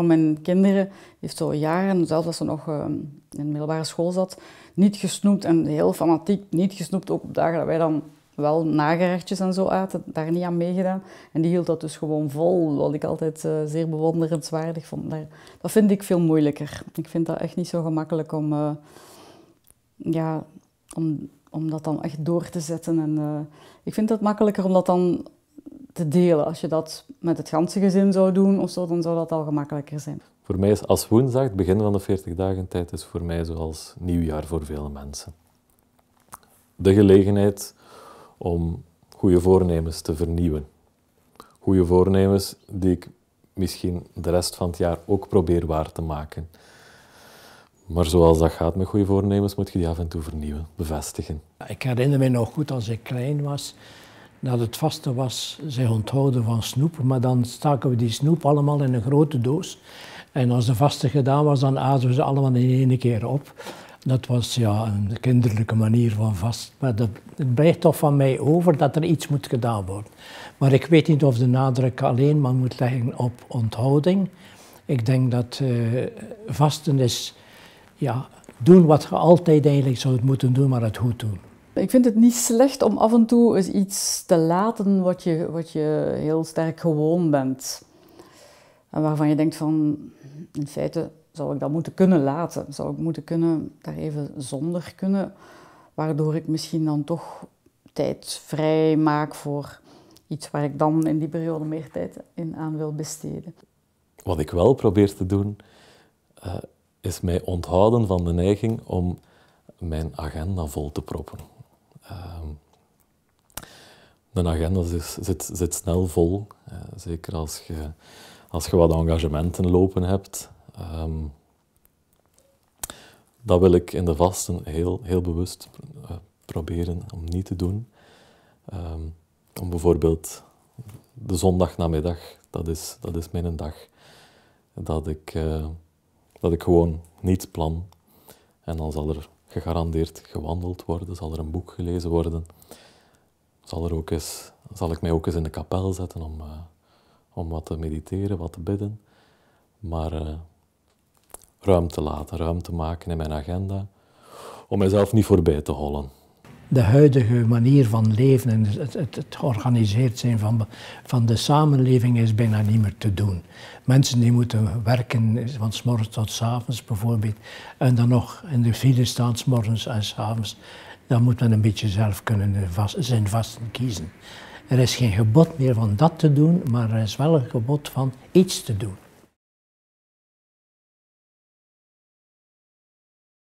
van mijn kinderen heeft zo jaren, zelfs als ze nog ehm, in de middelbare school zat, niet gesnoept en heel fanatiek niet gesnoept, ook op dagen dat wij dan wel nagerechtjes en zo aten, daar niet aan meegedaan. En die hield dat dus gewoon vol, wat ik altijd uh, zeer bewonderenswaardig vond. Daar, dat vind ik veel moeilijker. Ik vind dat echt niet zo gemakkelijk om, eh, ja, om, om dat dan echt door te zetten. En, eh, ik vind het makkelijker om dat dan delen. Als je dat met het ganse gezin zou doen of zo, dan zou dat al gemakkelijker zijn. Voor mij is als woensdag, het begin van de 40 dagen tijd, is voor mij zoals nieuwjaar voor vele mensen. De gelegenheid om goede voornemens te vernieuwen. Goede voornemens die ik misschien de rest van het jaar ook probeer waar te maken. Maar zoals dat gaat met goede voornemens, moet je die af en toe vernieuwen, bevestigen. Ik herinner me nog goed als ik klein was dat het vaste was zij onthouden van snoep. Maar dan staken we die snoep allemaal in een grote doos. En als de vaste gedaan was, dan aten we ze allemaal in één keer op. Dat was ja, een kinderlijke manier van vast. Maar dat, het blijft toch van mij over dat er iets moet gedaan worden. Maar ik weet niet of de nadruk alleen maar moet leggen op onthouding. Ik denk dat eh, vasten is ja, doen wat je altijd eigenlijk zou moeten doen, maar het goed doen. Ik vind het niet slecht om af en toe iets te laten wat je, wat je heel sterk gewoon bent. En waarvan je denkt van, in feite zou ik dat moeten kunnen laten. Zou ik moeten kunnen, daar even zonder kunnen. Waardoor ik misschien dan toch tijd vrij maak voor iets waar ik dan in die periode meer tijd in aan wil besteden. Wat ik wel probeer te doen, eh, is mij onthouden van de neiging om mijn agenda vol te proppen de agenda zit, zit, zit snel vol. Eh, zeker als je, als je wat engagementen lopen hebt. Ehm, dat wil ik in de vasten heel, heel bewust eh, proberen om niet te doen. Ehm, om bijvoorbeeld de zondagnamiddag, dat is, dat is mijn dag, dat ik, eh, dat ik gewoon niet plan. En dan zal er gegarandeerd gewandeld worden, zal er een boek gelezen worden zal, er ook eens, zal ik mij ook eens in de kapel zetten om, eh, om wat te mediteren, wat te bidden. Maar eh, ruimte laten, ruimte maken in mijn agenda, om mijzelf niet voorbij te hollen. De huidige manier van leven en het, het, georganiseerd zijn van, van de samenleving is bijna niet meer te doen. Mensen die moeten werken eh, van s morgens tot s avonds bijvoorbeeld en dan nog in de file staan s morgens en s avonds dan moet men een beetje zelf kunnen eh, zijn vasten kiezen. Er is geen gebod meer van dat te doen, maar er is wel een gebod van iets te doen.